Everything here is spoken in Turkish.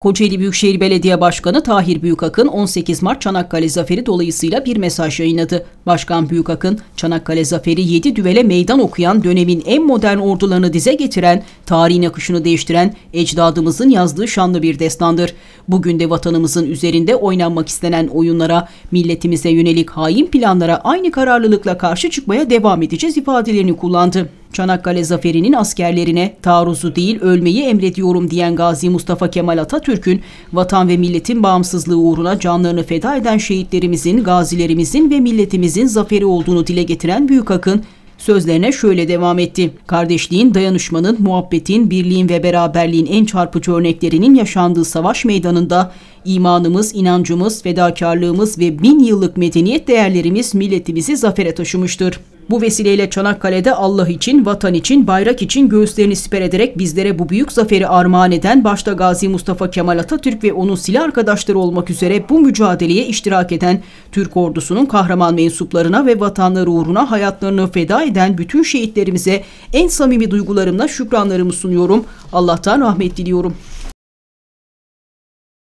Kocaeli Büyükşehir Belediye Başkanı Tahir Büyükakın 18 Mart Çanakkale Zaferi dolayısıyla bir mesaj yayınladı. Başkan Büyükakın, Çanakkale Zaferi 7 düvele meydan okuyan dönemin en modern ordularını dize getiren, tarihin akışını değiştiren ecdadımızın yazdığı şanlı bir destandır. Bugün de vatanımızın üzerinde oynanmak istenen oyunlara, milletimize yönelik hain planlara aynı kararlılıkla karşı çıkmaya devam edeceğiz ifadelerini kullandı. Çanakkale zaferinin askerlerine taarruzu değil ölmeyi emrediyorum diyen Gazi Mustafa Kemal Atatürk'ün vatan ve milletin bağımsızlığı uğruna canlarını feda eden şehitlerimizin, gazilerimizin ve milletimizin zaferi olduğunu dile getiren Büyük Akın sözlerine şöyle devam etti. Kardeşliğin, dayanışmanın, muhabbetin, birliğin ve beraberliğin en çarpıcı örneklerinin yaşandığı savaş meydanında imanımız, inancımız, fedakarlığımız ve bin yıllık medeniyet değerlerimiz milletimizi zafere taşımıştır. Bu vesileyle Çanakkale'de Allah için, vatan için, bayrak için göğüslerini siper ederek bizlere bu büyük zaferi armağan eden başta Gazi Mustafa Kemal Atatürk ve onun silah arkadaşları olmak üzere bu mücadeleye iştirak eden Türk ordusunun kahraman mensuplarına ve vatanları uğruna hayatlarını feda eden bütün şehitlerimize en samimi duygularımla şükranlarımı sunuyorum. Allah'tan rahmet diliyorum.